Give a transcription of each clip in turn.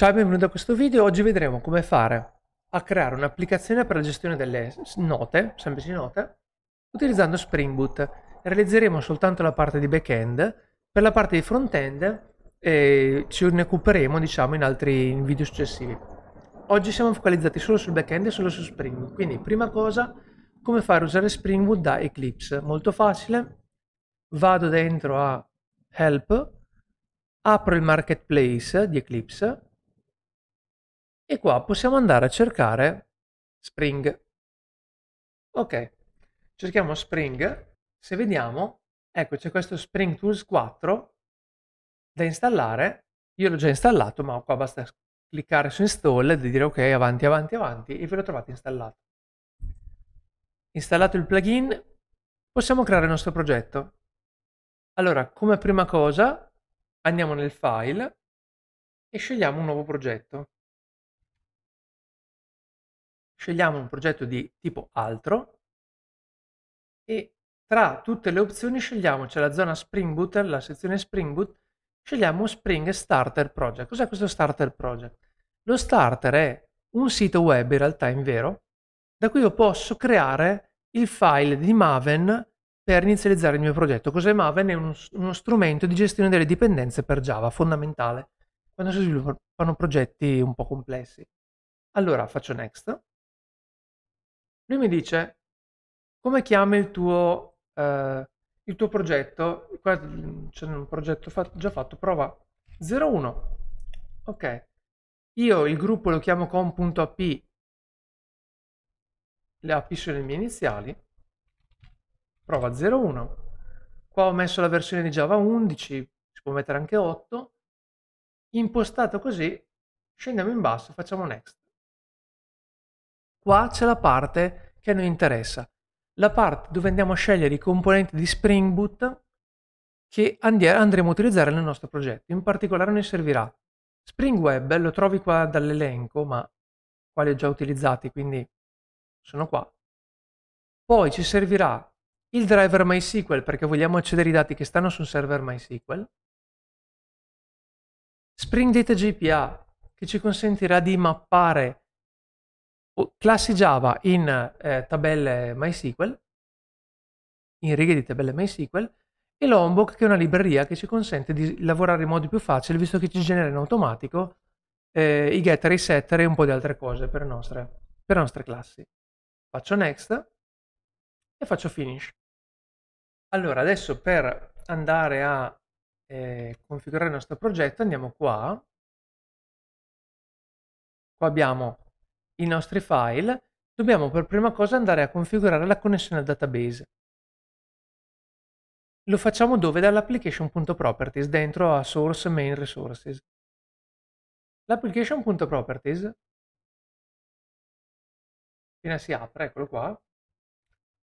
Ciao e benvenuto a questo video. Oggi vedremo come fare a creare un'applicazione per la gestione delle note, semplici note, utilizzando Spring Boot. Realizzeremo soltanto la parte di back-end, per la parte di front-end eh, ci ne occuperemo diciamo in altri in video successivi. Oggi siamo focalizzati solo sul back-end e solo su Spring Boot, quindi prima cosa come fare a usare Spring Boot da Eclipse. Molto facile, vado dentro a Help, apro il marketplace di Eclipse, e qua possiamo andare a cercare Spring. Ok, cerchiamo Spring, se vediamo, ecco c'è questo Spring Tools 4 da installare, io l'ho già installato ma qua basta cliccare su install e dire ok avanti avanti avanti e ve lo trovate installato. Installato il plugin possiamo creare il nostro progetto. Allora come prima cosa andiamo nel file e scegliamo un nuovo progetto scegliamo un progetto di tipo altro e tra tutte le opzioni scegliamo, c'è la zona Spring Boot, la sezione Spring Boot, scegliamo Spring Starter Project. Cos'è questo Starter Project? Lo starter è un sito web in realtà in vero, da cui io posso creare il file di Maven per inizializzare il mio progetto. Cos'è Maven? È uno, uno strumento di gestione delle dipendenze per Java, fondamentale, quando si sviluppano progetti un po' complessi. Allora faccio next lui mi dice, come chiami il tuo, eh, il tuo progetto? Qua mm, c'è un progetto fatto, già fatto, prova 01. Ok. Io il gruppo lo chiamo com.ap, le app sono le mie iniziali, prova 01. Qua ho messo la versione di Java 11, si può mettere anche 8. Impostato così, scendiamo in basso, facciamo next. Qua c'è la parte che noi interessa, la parte dove andiamo a scegliere i componenti di Spring Boot che andremo a utilizzare nel nostro progetto. In particolare ne servirà Spring Web, lo trovi qua dall'elenco, ma qua li ho già utilizzati, quindi sono qua. Poi ci servirà il driver MySQL perché vogliamo accedere ai dati che stanno sul server MySQL. Spring Data JPA che ci consentirà di mappare classi Java in eh, tabelle MySQL, in righe di tabelle MySQL, e Lombok che è una libreria che ci consente di lavorare in modo più facile, visto che ci genera in automatico eh, i getter, i setter e un po' di altre cose per nostre, per nostre classi. Faccio next e faccio finish. Allora, adesso per andare a eh, configurare il nostro progetto andiamo qua. Qua abbiamo i nostri file, dobbiamo per prima cosa andare a configurare la connessione al database. Lo facciamo dove? Dall'application.properties, dentro a source main resources. L'application.properties, appena si apre, eccolo qua,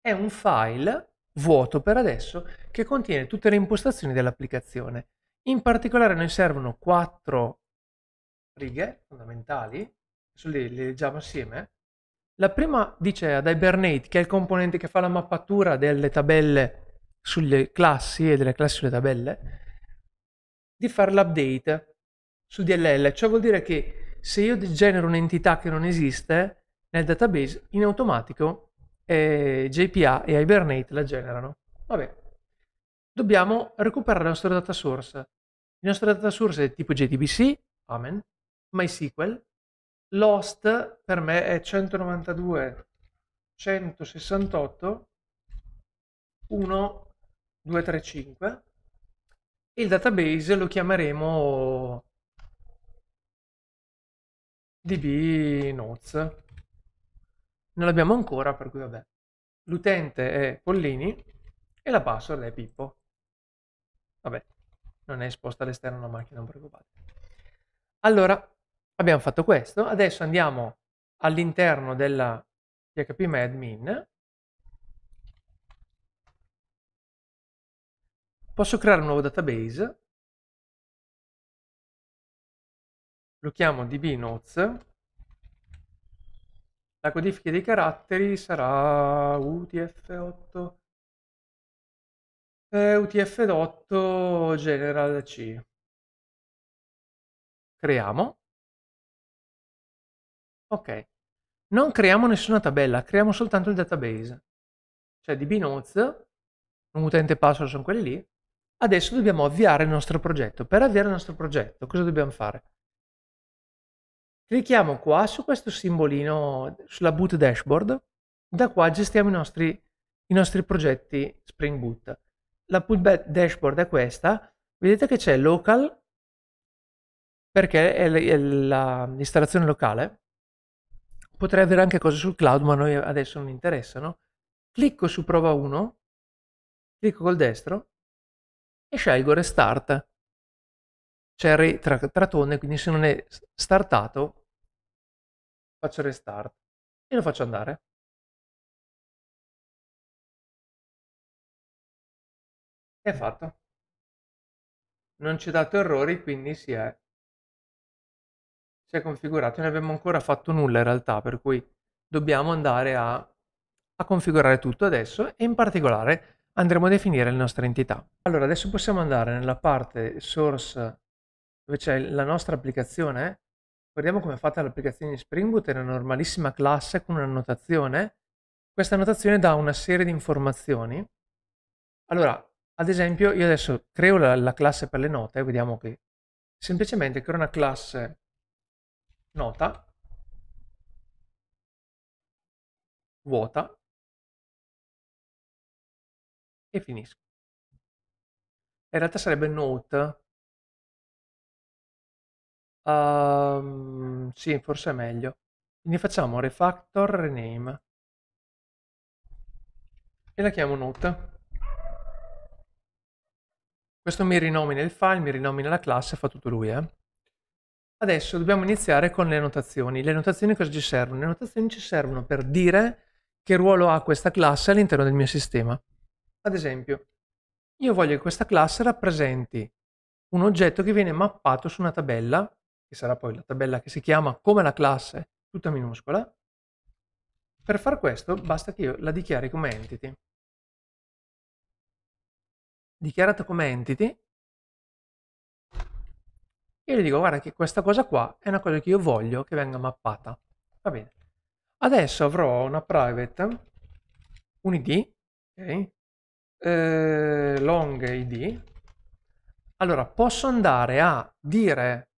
è un file vuoto per adesso che contiene tutte le impostazioni dell'applicazione. In particolare noi servono quattro righe fondamentali adesso le, le leggiamo assieme. Eh. La prima dice ad Hibernate, che è il componente che fa la mappatura delle tabelle sulle classi e delle classi sulle tabelle, di fare l'update su DLL. Ciò vuol dire che se io genero un'entità che non esiste nel database, in automatico eh, JPA e Hibernate la generano. Vabbè, dobbiamo recuperare la nostra data source. Il nostro data source è tipo JDBC, amen, MySQL, Lost per me è 192, 168, 1, 2, 3, 5 e il database lo chiameremo db notes. Non l'abbiamo ancora, per cui vabbè. L'utente è Pollini e la password è Pippo. Vabbè, non è esposta all'esterno la macchina, non preoccupate. Allora, Abbiamo fatto questo, adesso andiamo all'interno della phpMyAdmin. Posso creare un nuovo database, lo chiamo dbNotes, la codifica dei caratteri sarà utf8 eh, utf8 general c. Creiamo. Ok. Non creiamo nessuna tabella, creiamo soltanto il database. Cioè di Binance, utente password sono quelli lì, adesso dobbiamo avviare il nostro progetto. Per avviare il nostro progetto cosa dobbiamo fare? Clicchiamo qua su questo simbolino, sulla boot dashboard, da qua gestiamo i nostri, i nostri progetti Spring Boot. La boot dashboard è questa, vedete che c'è local, perché è l'installazione locale, potrei avere anche cose sul cloud, ma a noi adesso non interessano. Clicco su prova 1, clicco col destro e scelgo restart. C'è re tra, trattone, quindi se non è startato faccio restart e lo faccio andare. È fatto. Non ci ha dato errori, quindi si è si è cioè, configurato. Non abbiamo ancora fatto nulla in realtà, per cui dobbiamo andare a, a configurare tutto adesso e in particolare andremo a definire le nostre entità. Allora, adesso possiamo andare nella parte source dove c'è la nostra applicazione. Guardiamo come è fatta l'applicazione di Spring Boot, è una normalissima classe con una notazione. Questa notazione dà una serie di informazioni. Allora, ad esempio, io adesso creo la, la classe per le note, vediamo che semplicemente creo una classe nota, vuota e finisco. In realtà sarebbe note. Um, sì, forse è meglio. Quindi facciamo refactor rename e la chiamo note. Questo mi rinomina il file, mi rinomina la classe, fa tutto lui, eh. Adesso dobbiamo iniziare con le notazioni. Le notazioni cosa ci servono? Le notazioni ci servono per dire che ruolo ha questa classe all'interno del mio sistema. Ad esempio, io voglio che questa classe rappresenti un oggetto che viene mappato su una tabella, che sarà poi la tabella che si chiama come la classe, tutta minuscola. Per far questo basta che io la dichiari come entity. Dichiarata come entity, e gli dico guarda che questa cosa qua è una cosa che io voglio che venga mappata. Va bene. Adesso avrò una private, un id, okay, eh, long id. Allora posso andare a dire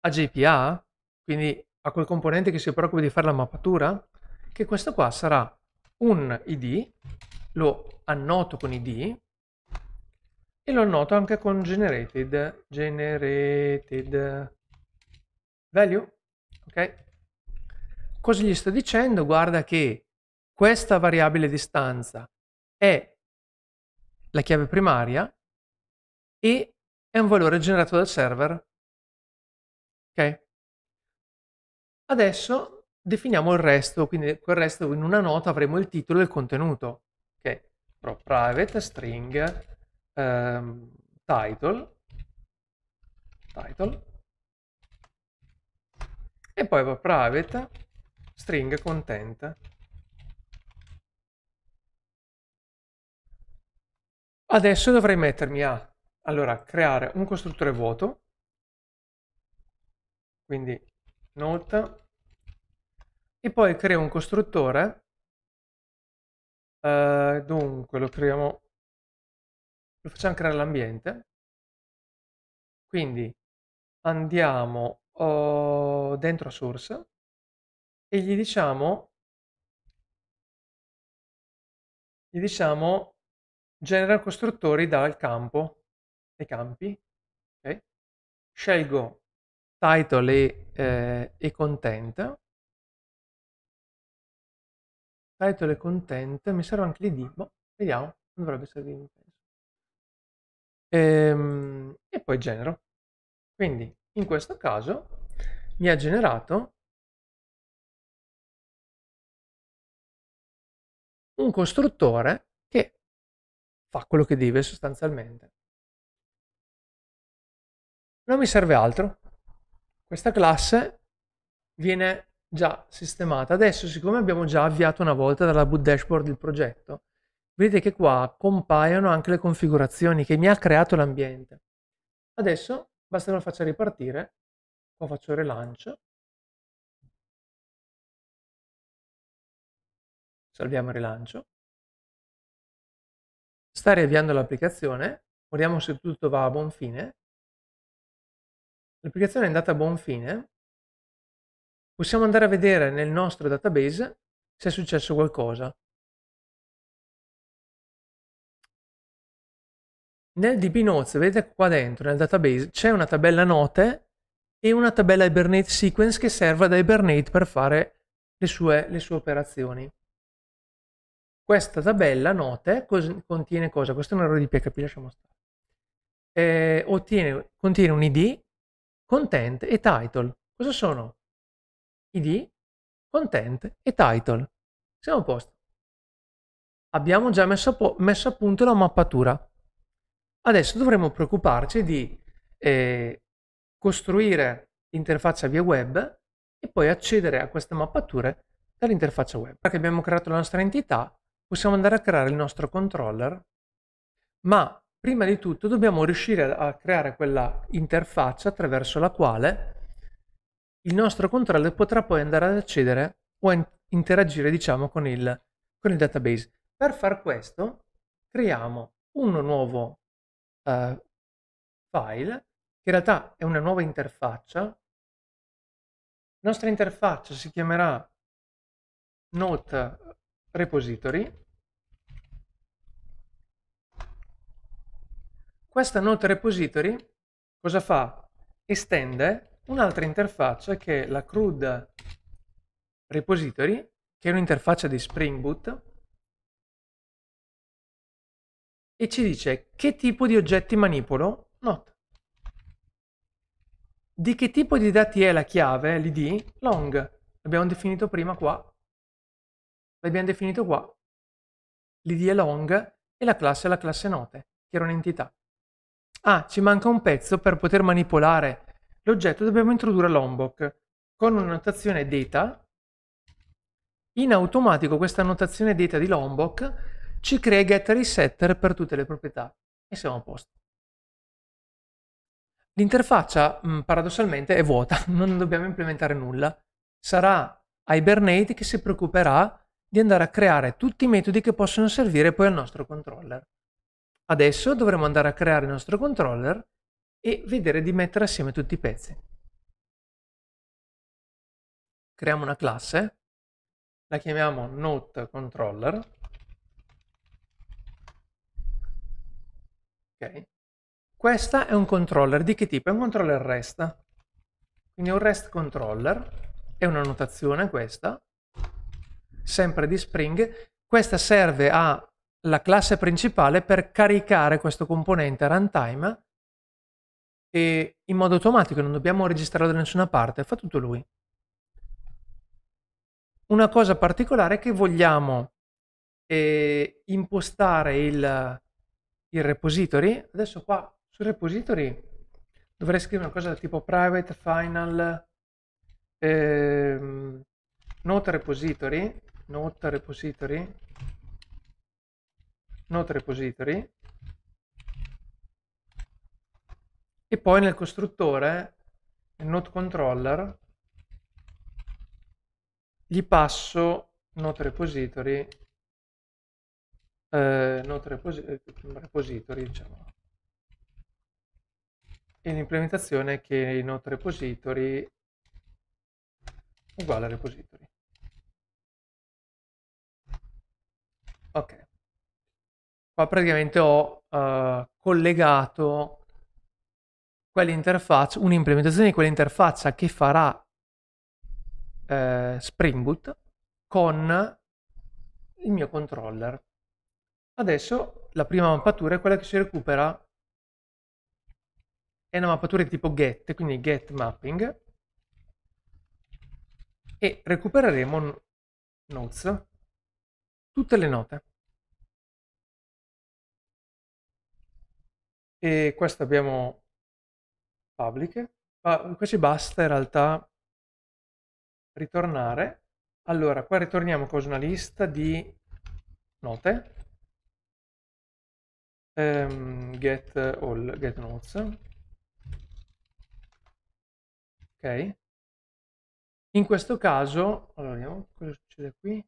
a JPA, quindi a quel componente che si preoccupa di fare la mappatura, che questo qua sarà un id, lo annoto con id, e lo annoto anche con generated, generated value, ok? Cosa gli sto dicendo? Guarda che questa variabile distanza è la chiave primaria e è un valore generato dal server, ok? Adesso definiamo il resto, quindi quel resto in una nota avremo il titolo e il contenuto, ok? Però private string um, title, title e poi va private string content. Adesso dovrei mettermi a allora, creare un costruttore vuoto, quindi note, e poi creo un costruttore, eh, dunque lo creiamo lo facciamo creare l'ambiente, quindi andiamo oh, dentro a source e gli diciamo, gli diciamo genera costruttori dal campo, dai campi, okay. scelgo title e, eh, e content, title e content, mi serve anche l'id, ma boh, vediamo, dovrebbe servire e, ehm, e poi genero. Quindi in questo caso mi ha generato un costruttore che fa quello che deve sostanzialmente. Non mi serve altro. Questa classe viene già sistemata. Adesso, siccome abbiamo già avviato una volta dalla boot dashboard il progetto, Vedete che qua compaiono anche le configurazioni che mi ha creato l'ambiente. Adesso basta che lo faccia ripartire, qua faccio rilancio, salviamo il rilancio, sta riavviando l'applicazione, vediamo se tutto va a buon fine, l'applicazione è andata a buon fine, possiamo andare a vedere nel nostro database se è successo qualcosa. Nel DB Notes, vedete qua dentro, nel database, c'è una tabella note e una tabella Hibernate Sequence che serve da Hibernate per fare le sue, le sue operazioni. Questa tabella note cos contiene cosa? Questo è un errore di PHP, lasciamo stare. Eh, ottiene, contiene un ID, content e title. Cosa sono? ID, content e title. Siamo a posto. Abbiamo già messo a, messo a punto la mappatura. Adesso dovremmo preoccuparci di eh, costruire l'interfaccia via web e poi accedere a queste mappature dall'interfaccia web. Perché abbiamo creato la nostra entità, possiamo andare a creare il nostro controller, ma prima di tutto dobbiamo riuscire a creare quella interfaccia attraverso la quale il nostro controller potrà poi andare ad accedere o interagire diciamo con il, con il database. Per far questo creiamo un nuovo uh, file, che in realtà è una nuova interfaccia. La nostra interfaccia si chiamerà Note Repository. Questa Note Repository cosa fa? Estende un'altra interfaccia che è la CRUD Repository, che è un'interfaccia di Spring Boot, e ci dice che tipo di oggetti manipolo not. Di che tipo di dati è la chiave, l'id? Long. L'abbiamo definito prima qua. L'abbiamo definito qua. L'id è long e la classe è la classe note, che era un'entità. Ah, ci manca un pezzo per poter manipolare l'oggetto, dobbiamo introdurre l'ombok con una notazione data. In automatico questa notazione data di lombok ci crea get setter per tutte le proprietà e siamo a posto. L'interfaccia mm, paradossalmente è vuota, non dobbiamo implementare nulla. Sarà Hibernate che si preoccuperà di andare a creare tutti i metodi che possono servire poi al nostro controller. Adesso dovremo andare a creare il nostro controller e vedere di mettere assieme tutti i pezzi. Creiamo una classe, la chiamiamo NoteController Okay. Questa è un controller di che tipo? È un controller REST. Quindi è un REST controller, è una notazione questa, sempre di Spring. Questa serve alla classe principale per caricare questo componente runtime e in modo automatico, non dobbiamo registrarlo da nessuna parte, fa tutto lui. Una cosa particolare è che vogliamo eh, impostare il il repository, adesso qua sul repository dovrei scrivere una cosa del tipo private final ehm, note repository, note repository, note repository e poi nel costruttore, nel note controller, gli passo note repository eh, note repository, repository diciamo, e eh, l'implementazione che è note repository uguale a repository. Ok, qua praticamente ho eh, collegato quell'interfaccia, un'implementazione di quell'interfaccia che farà eh, Spring Boot con il mio controller. Adesso la prima mappatura è quella che si recupera, è una mappatura di tipo get, quindi get mapping, e recupereremo notes, tutte le note. E questa abbiamo pubbliche, ma qua ci basta in realtà ritornare. Allora, qua ritorniamo con una lista di note um, get all, get notes. Ok. In questo caso, allora vediamo cosa succede qui.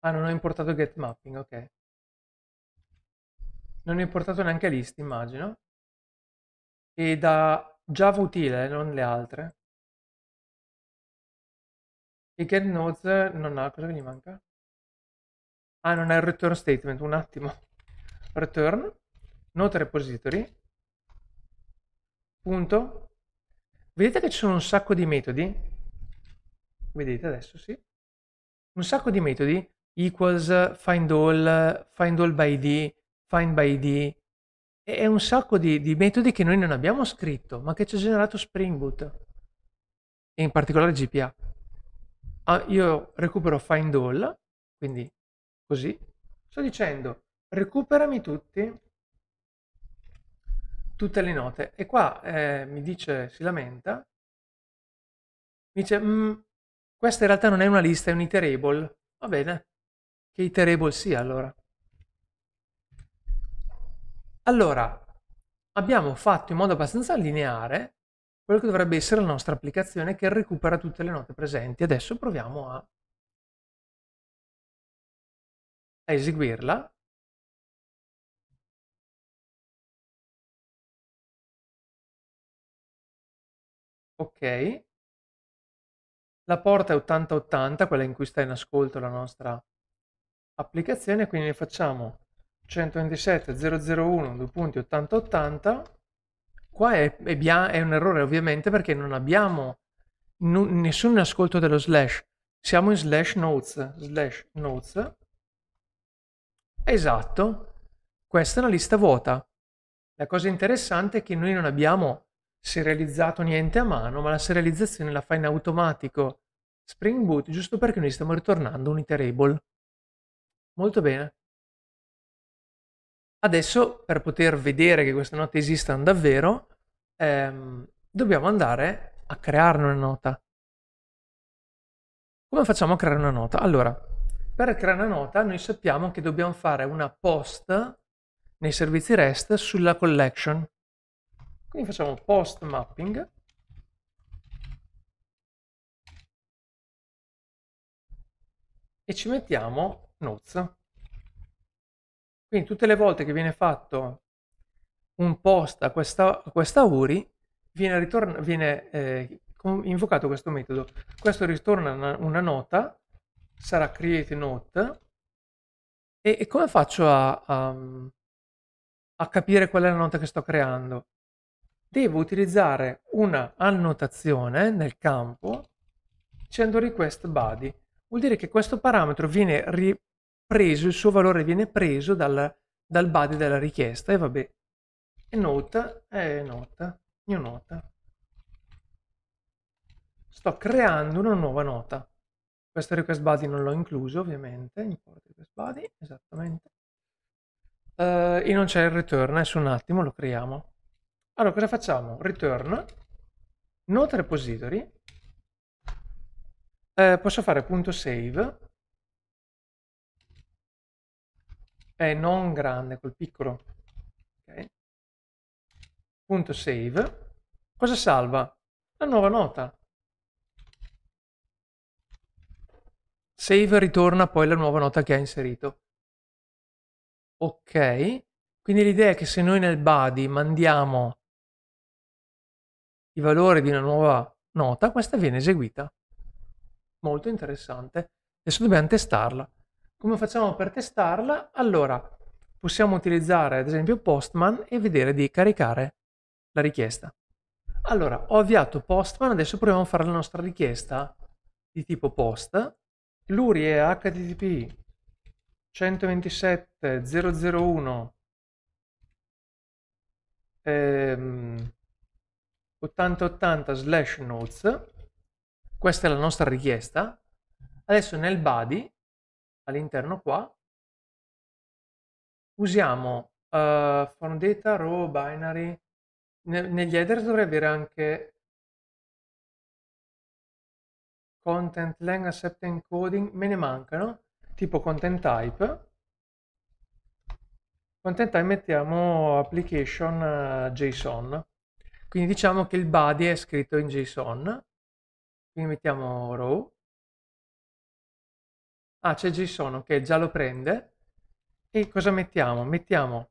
Ah, non ho importato get mapping, ok. Non ho importato neanche list, immagino. E da Java utile, non le altre. E get nodes non ha, cosa che gli manca? Ah, non ha il return statement, un attimo return note repository punto vedete che ci sono un sacco di metodi vedete adesso sì un sacco di metodi equals find all find all by d find by d è un sacco di, di metodi che noi non abbiamo scritto ma che ci ha generato Spring Boot e in particolare GPA ah, io recupero find all quindi così sto dicendo recuperami tutti tutte le note e qua eh, mi dice si lamenta mi dice mm, questa in realtà non è una lista è un iterable va bene che iterable sia allora allora abbiamo fatto in modo abbastanza lineare quello che dovrebbe essere la nostra applicazione che recupera tutte le note presenti adesso proviamo a, a eseguirla Ok. La porta è 8080, quella in cui sta in ascolto la nostra applicazione, quindi ne facciamo 127.001, 2 punti Qua è, è, è, un errore ovviamente perché non abbiamo nessun ascolto dello slash, siamo in slash notes, slash notes. Esatto, questa è una lista vuota. La cosa interessante è che noi non abbiamo serializzato niente a mano, ma la serializzazione la fa in automatico Spring Boot, giusto perché noi stiamo ritornando un iterable. Molto bene. Adesso, per poter vedere che queste note esistano davvero, ehm, dobbiamo andare a crearne una nota. Come facciamo a creare una nota? Allora, per creare una nota noi sappiamo che dobbiamo fare una post nei servizi REST sulla collection. Quindi facciamo post mapping. E ci mettiamo notes. Quindi tutte le volte che viene fatto un post a questa, a questa URI, viene, viene eh, invocato questo metodo. Questo ritorna una, una nota, sarà create note. E, e come faccio a, a, a capire qual è la nota che sto creando? devo utilizzare una annotazione nel campo dicendo request body. Vuol dire che questo parametro viene ripreso, il suo valore viene preso dal, dal body della richiesta e vabbè. E nota, e nota, new nota. Sto creando una nuova nota. Questo request body non l'ho incluso ovviamente, import request body, esattamente. Uh, e non c'è il return, adesso eh, un attimo lo creiamo. Allora, cosa facciamo? Return, not repository, eh, posso fare punto .save, è non grande, col piccolo, okay. punto .save, cosa salva? La nuova nota. Save ritorna poi la nuova nota che ha inserito. Ok, quindi l'idea è che se noi nel body mandiamo i valori di una nuova nota, questa viene eseguita. Molto interessante. Adesso dobbiamo testarla. Come facciamo per testarla? Allora, possiamo utilizzare ad esempio Postman e vedere di caricare la richiesta. Allora, ho avviato Postman, adesso proviamo a fare la nostra richiesta di tipo post. L'URI è http 127.001 ehm, 8080 slash notes, questa è la nostra richiesta, adesso nel body, all'interno qua, usiamo uh, eh, from data, row, binary, ne negli header dovrei avere anche content lang accept encoding, me ne mancano, tipo content type, content type mettiamo application uh, JSON, quindi diciamo che il body è scritto in JSON, quindi mettiamo row. Ah, c'è JSON, ok, già lo prende. E cosa mettiamo? Mettiamo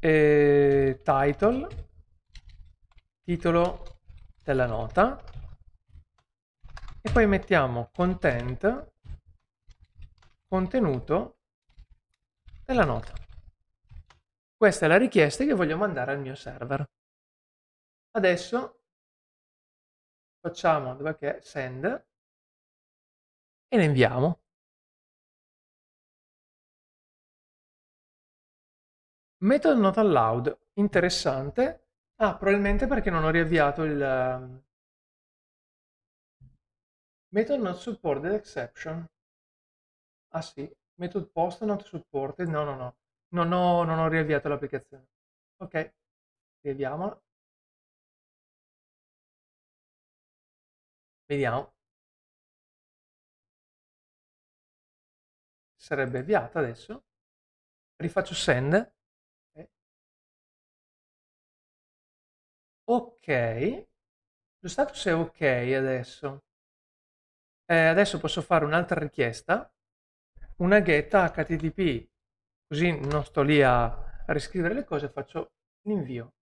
eh, title, titolo della nota, e poi mettiamo content, contenuto della nota. Questa è la richiesta che voglio mandare al mio server. Adesso facciamo dove che è send e le inviamo. Method not allowed, interessante. Ah, probabilmente perché non ho riavviato il ehm, method not supported exception. Ah sì, method post not supported, no no no, non ho, non ho riavviato l'applicazione. Ok, riavviamola. Vediamo. Sarebbe avviata adesso. Rifaccio send. Ok. Lo status è ok adesso. Eh, adesso posso fare un'altra richiesta, una get HTTP, così non sto lì a riscrivere le cose, faccio l'invio.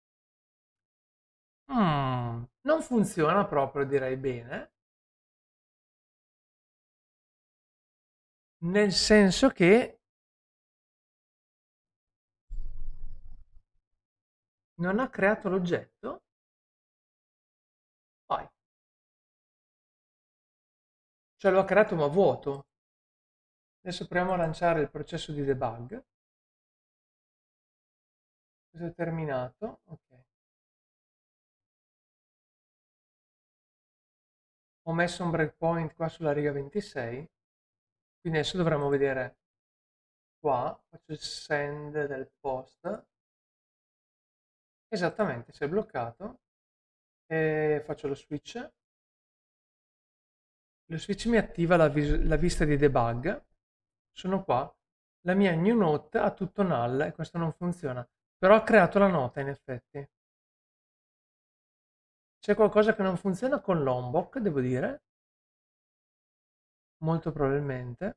Mm, non funziona proprio, direi bene. nel senso che non ha creato l'oggetto, poi. Cioè lo ha creato ma vuoto. Adesso proviamo a lanciare il processo di debug. Questo è terminato. ok. Ho messo un breakpoint qua sulla riga 26. Quindi adesso dovremmo vedere qua, faccio il send del post, esattamente si è bloccato, e faccio lo switch, lo switch mi attiva la, la vista di debug, sono qua, la mia new note ha tutto null e questo non funziona, però ha creato la nota in effetti. C'è qualcosa che non funziona con l'ombok devo dire, molto probabilmente,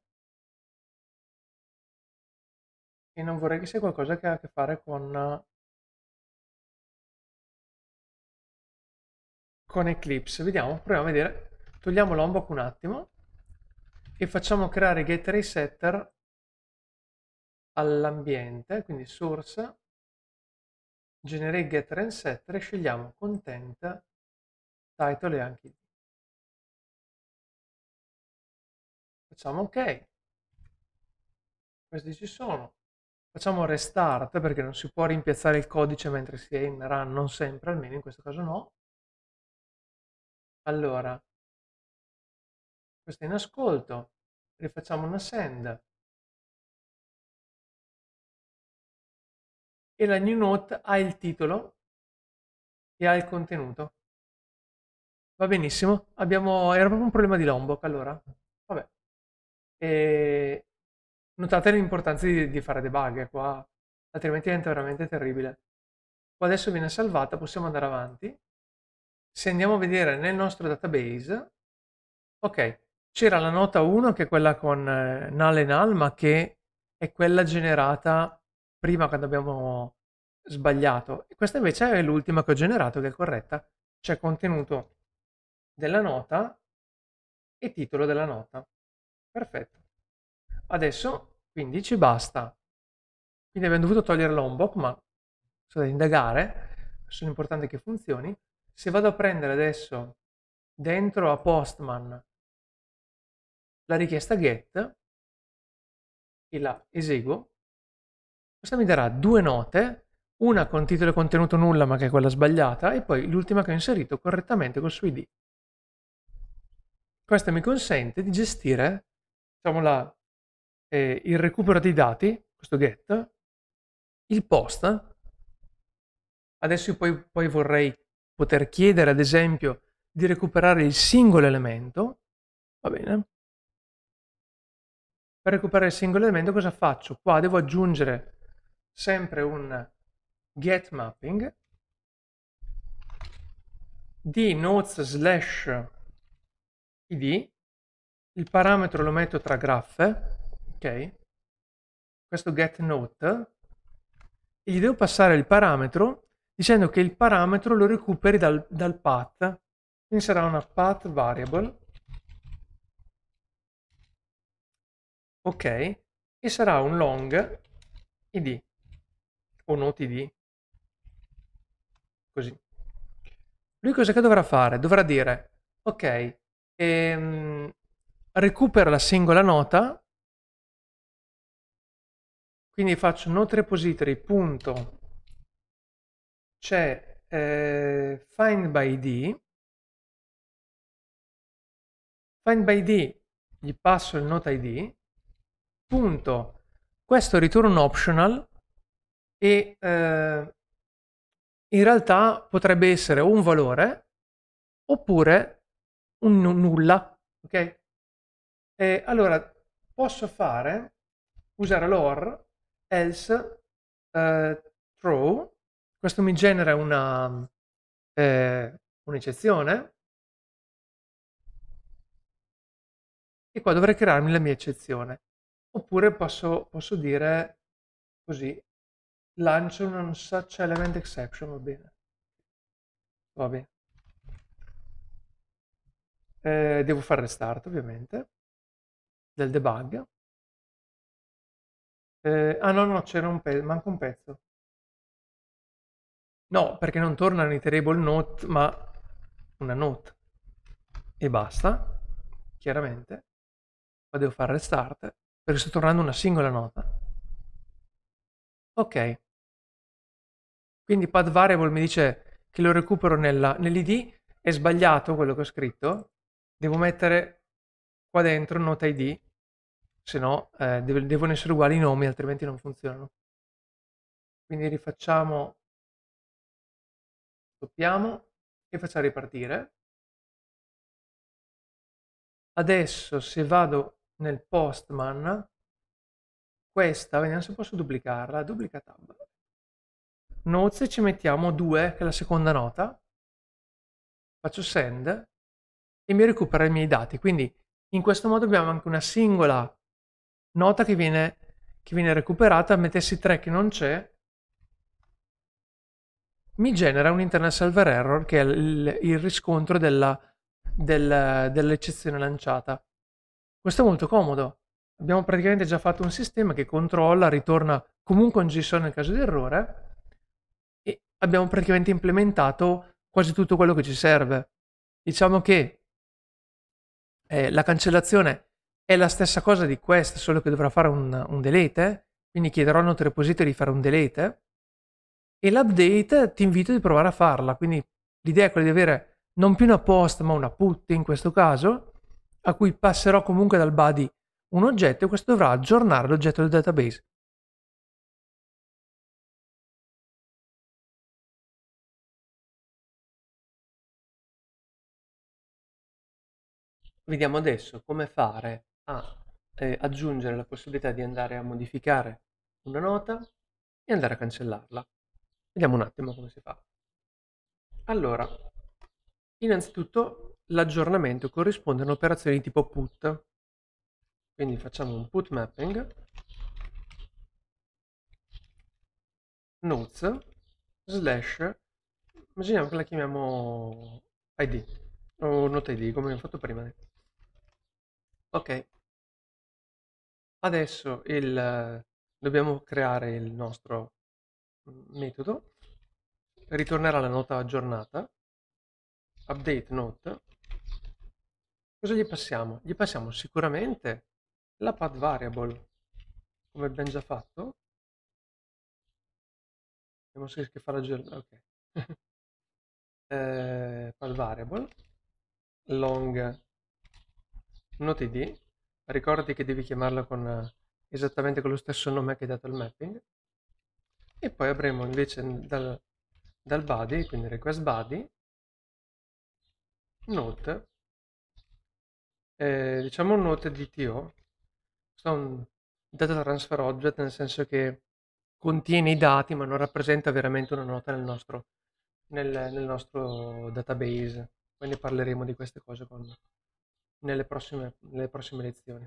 e non vorrei che sia qualcosa che ha a che fare con, con Eclipse. Vediamo, proviamo a vedere. Togliamo l'ombak un attimo e facciamo creare get setter all'ambiente, quindi source, generate get setter e scegliamo content, title e anche facciamo ok. Questi ci sono. Facciamo restart perché non si può rimpiazzare il codice mentre si è in run, non sempre, almeno in questo caso no. Allora, questo è in ascolto, rifacciamo una send. E la new note ha il titolo e ha il contenuto. Va benissimo, abbiamo... era proprio un problema di Lombok allora. E notate l'importanza di, di, fare debug qua, altrimenti diventa veramente terribile. Qua adesso viene salvata, possiamo andare avanti. Se andiamo a vedere nel nostro database, ok, c'era la nota 1 che è quella con eh, null e null, ma che è quella generata prima quando abbiamo sbagliato. questa invece è l'ultima che ho generato, che è corretta, c'è contenuto della nota e titolo della nota. Perfetto. Adesso, quindi, ci basta. Quindi abbiamo dovuto togliere l'ombok, ma sono da indagare, sono importante che funzioni. Se vado a prendere adesso dentro a Postman la richiesta get e la eseguo, questa mi darà due note, una con titolo e contenuto nulla ma che è quella sbagliata e poi l'ultima che ho inserito correttamente col suo id. Questo mi consente di gestire diciamo la, eh, il recupero dei dati, questo get, il post, adesso io poi, poi vorrei poter chiedere ad esempio di recuperare il singolo elemento, va bene? Per recuperare il singolo elemento cosa faccio? Qua devo aggiungere sempre un get mapping di nodes slash id il parametro lo metto tra graffe, ok? Questo getNote, e gli devo passare il parametro dicendo che il parametro lo recuperi dal, dal path, quindi sarà una path variable, ok? E sarà un long id, o not id, così. Lui cosa che dovrà fare? Dovrà dire, ok, ehm, recupero la singola nota, quindi faccio note repository punto c'è eh, find by d, find by d gli passo il note id, punto, questo return optional e eh, in realtà potrebbe essere un valore oppure un nulla, ok? Eh, allora, posso fare, usare l'or, else, eh, throw, questo mi genera una, eh, un'eccezione, e qua dovrei crearmi la mia eccezione. Oppure posso, posso dire così, lancio un such cioè element exception, va bene. Va bene. Eh, devo fare restart ovviamente del debug. Eh, ah no, no, c'era un pezzo, manca un pezzo. No, perché non tornano i table note, ma una note. E basta, chiaramente. Poi devo fare restart, perché sto tornando una singola nota. Ok. Quindi pad variable mi dice che lo recupero nell'id, è sbagliato quello che ho scritto, devo mettere qua dentro nota id se no eh, devono essere uguali i nomi, altrimenti non funzionano. Quindi rifacciamo, stoppiamo e facciamo ripartire. Adesso se vado nel postman, questa, vediamo se posso duplicarla, duplica tab. Notes ci mettiamo 2, che è la seconda nota, faccio send e mi recupera i miei dati. Quindi in questo modo abbiamo anche una singola nota che viene, che viene recuperata, mettessi 3 che non c'è, mi genera un internal server error che è il, il riscontro della, del, dell'eccezione lanciata. Questo è molto comodo. Abbiamo praticamente già fatto un sistema che controlla, ritorna comunque un JSON nel caso di errore e abbiamo praticamente implementato quasi tutto quello che ci serve. Diciamo che eh, la cancellazione è la stessa cosa di questa, solo che dovrà fare un, un delete, quindi chiederò al note repository di fare un delete e l'update ti invito di provare a farla, quindi l'idea è quella di avere non più una post ma una put in questo caso, a cui passerò comunque dal body un oggetto e questo dovrà aggiornare l'oggetto del database. Vediamo adesso come fare a eh, aggiungere la possibilità di andare a modificare una nota e andare a cancellarla. Vediamo un attimo come si fa. Allora, innanzitutto l'aggiornamento corrisponde a un'operazione di tipo put. Quindi facciamo un put mapping notes slash immaginiamo che la chiamiamo id o note id come abbiamo fatto prima ok Adesso il, dobbiamo creare il nostro mhmm, metodo, ritornerà la nota aggiornata, update note. Cosa gli passiamo? Gli passiamo sicuramente la path variable, come abbiamo già fatto. Vediamo se che fa l'aggiornamento. Ok. eh, path variable, long notid ricordati che devi chiamarla con, eh, esattamente con lo stesso nome che hai dato al mapping e poi avremo invece dal, dal body, quindi request body, note, eh, diciamo un note DTO, questo è un data transfer object nel senso che contiene i dati ma non rappresenta veramente una nota nel nostro, nel, nel nostro database, quindi parleremo di queste cose con, nelle prossime, nelle prossime lezioni.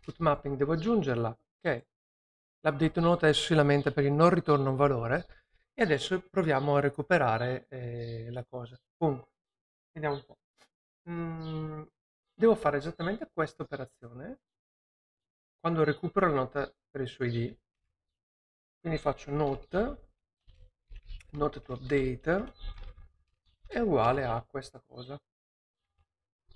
Footmapping devo aggiungerla, ok. L'update nota è solamente per il non ritorno un valore e adesso proviamo a recuperare eh, la cosa. Comunque, vediamo un po'. Mm, devo fare esattamente questa operazione quando recupero la nota per il suo id. Quindi faccio note, note to update, è uguale a questa cosa.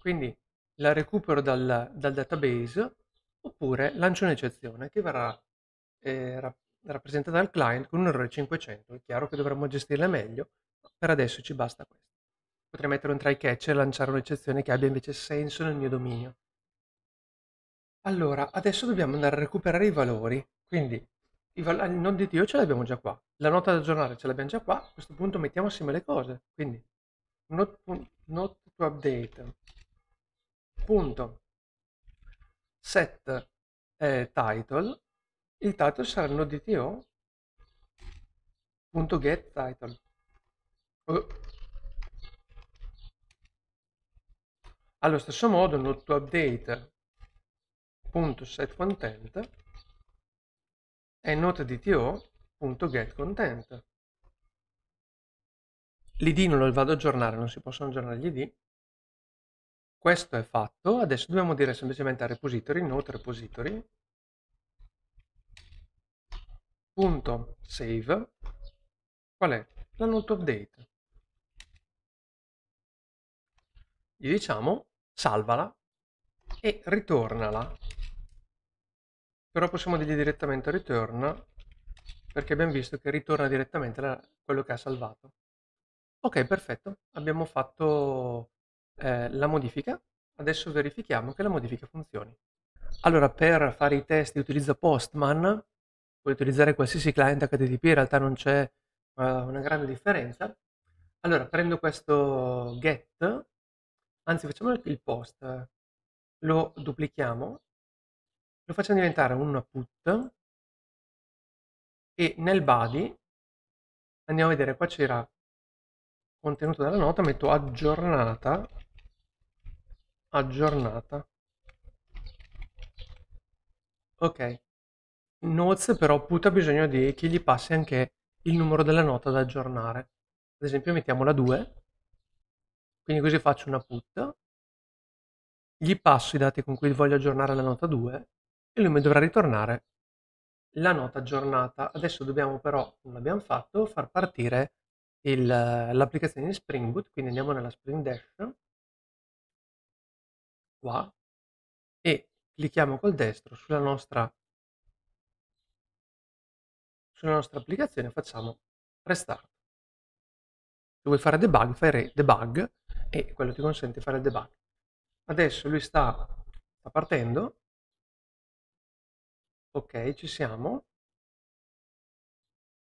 Quindi la recupero dal, dal database oppure lancio un'eccezione che verrà eh, rap- rappresentata dal client con un errore 500. È chiaro che dovremmo gestirla meglio, ma per adesso ci basta questo. Potrei mettere un try catch e lanciare un'eccezione che abbia invece senso nel mio dominio. Allora, adesso dobbiamo andare a recuperare i valori, quindi il, val- il non di Dio ce l'abbiamo già qua, la nota da aggiornare ce l'abbiamo già qua, a questo punto mettiamo assieme le cose, quindi not, not to update punto set eh, title il title sarà nodto.getTitle oh. allo stesso modo node.update.setContent e notedto.getContent l'id non lo vado ad aggiornare non si possono aggiornare gli id questo è fatto, adesso dobbiamo dire semplicemente a repository, note repository, punto save, qual è? La note update. Gli diciamo salvala e ritornala. Però possiamo dirgli direttamente return perché abbiamo visto che ritorna direttamente quello che ha salvato. Ok, perfetto, abbiamo fatto eh, la modifica, adesso verifichiamo che la modifica funzioni. Allora, per fare i test utilizzo Postman, puoi utilizzare qualsiasi client HTTP, in realtà non c'è uh, una grande differenza. Allora, prendo questo get, anzi facciamo il post, lo duplichiamo, lo facciamo diventare un put e nel body andiamo a vedere, qua c'era contenuto della nota, metto aggiornata aggiornata ok Notes però Put ha bisogno di, che gli passi anche il numero della nota da aggiornare ad esempio mettiamo la 2 quindi così faccio una put gli passo i dati con cui voglio aggiornare la nota 2 e lui mi dovrà ritornare la nota aggiornata. Adesso dobbiamo però, come abbiamo fatto, far partire l'applicazione di Spring Boot, quindi andiamo nella Spring Dash qua e clicchiamo col destro sulla nostra, sulla nostra applicazione facciamo restart. Se vuoi fare debug, fai debug e quello ti consente di fare il debug. Adesso lui sta, sta partendo. Ok, ci siamo.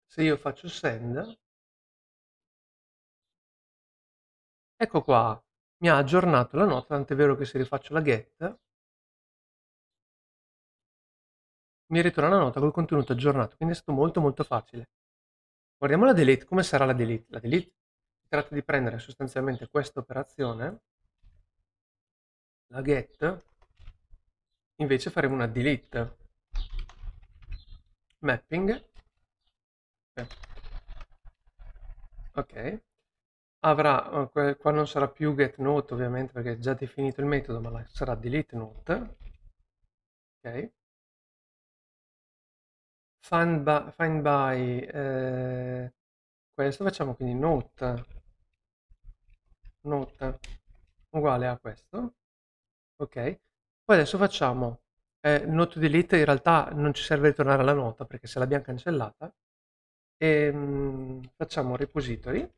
Se io faccio send, ecco qua, mi ha aggiornato la nota, tant'è vero che se rifaccio la get mi ritorna la nota col contenuto aggiornato, quindi è stato molto molto facile. Guardiamo la delete, come sarà la delete? La delete si tratta di prendere sostanzialmente questa operazione, la get, invece faremo una delete mapping, ok, okay avrà, eh, qua non sarà più get note ovviamente perché è già definito il metodo, ma sarà delete note. Ok. Find by, find by eh, questo facciamo quindi note, note uguale a questo. Ok. Poi adesso facciamo eh, note delete, in realtà non ci serve ritornare alla nota perché se l'abbiamo cancellata. E, ehm, mh, facciamo repository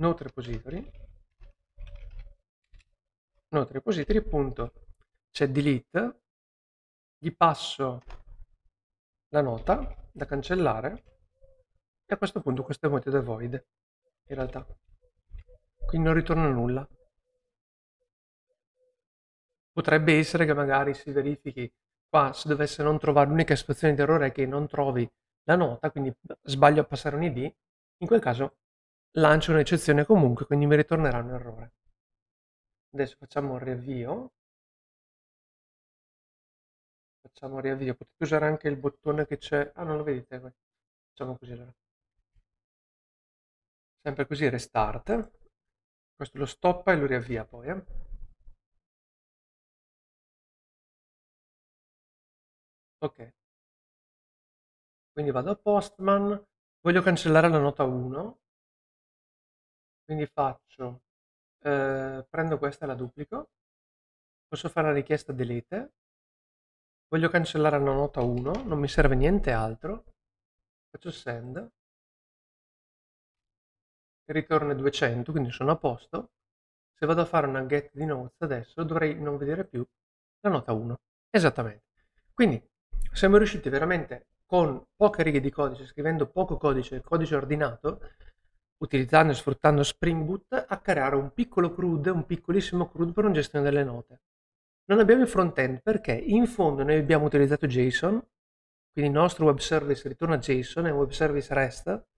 note repository note repository punto c'è delete gli passo la nota da cancellare e a questo punto questo è un da void in realtà quindi non ritorna nulla potrebbe essere che magari si verifichi qua se dovesse non trovare l'unica situazione di errore è che non trovi la nota quindi sbaglio a passare un id in quel caso lancio un'eccezione comunque, quindi mi ritornerà un errore. Adesso facciamo un riavvio. Facciamo riavvio. Potete usare anche il bottone che c'è. Ah, non lo vedete? Facciamo così allora. Sempre così, restart. Questo lo stoppa e lo riavvia poi. Eh. Ok. Quindi vado a Postman. Voglio cancellare la nota 1 quindi faccio, eh, prendo questa e la duplico, posso fare la richiesta delete, voglio cancellare la nota 1, non mi serve niente altro, faccio send, ritorno 200, quindi sono a posto. Se vado a fare una get di notes adesso dovrei non vedere più la nota 1. Esattamente. Quindi siamo riusciti veramente con poche righe di codice, scrivendo poco codice, codice ordinato, utilizzando e sfruttando Spring Boot a creare un piccolo CRUD, un piccolissimo CRUD per una gestione delle note. Non abbiamo il front-end perché in fondo noi abbiamo utilizzato JSON, quindi il nostro web service ritorna JSON, è un web service REST.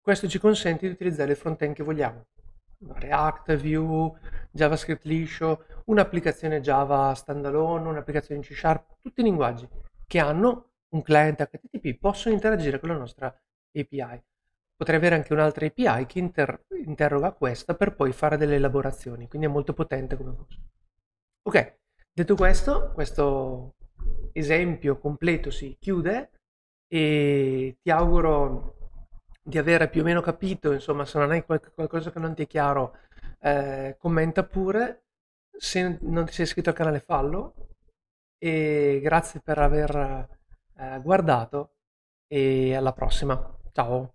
Questo ci consente di utilizzare il front-end che vogliamo. React, Vue, JavaScript liscio, un'applicazione Java standalone, un'applicazione C Sharp, tutti i linguaggi che hanno un client HTTP possono interagire con la nostra API potrei avere anche un'altra API che inter interroga questa per poi fare delle elaborazioni, quindi è molto potente come cosa. Ok, detto questo, questo esempio completo si chiude e ti auguro di avere più o meno capito, insomma, se non hai qualche, qualcosa che non ti è chiaro, eh, commenta pure. Se non ti sei iscritto al canale, fallo. E grazie per aver eh, guardato e alla prossima. Ciao.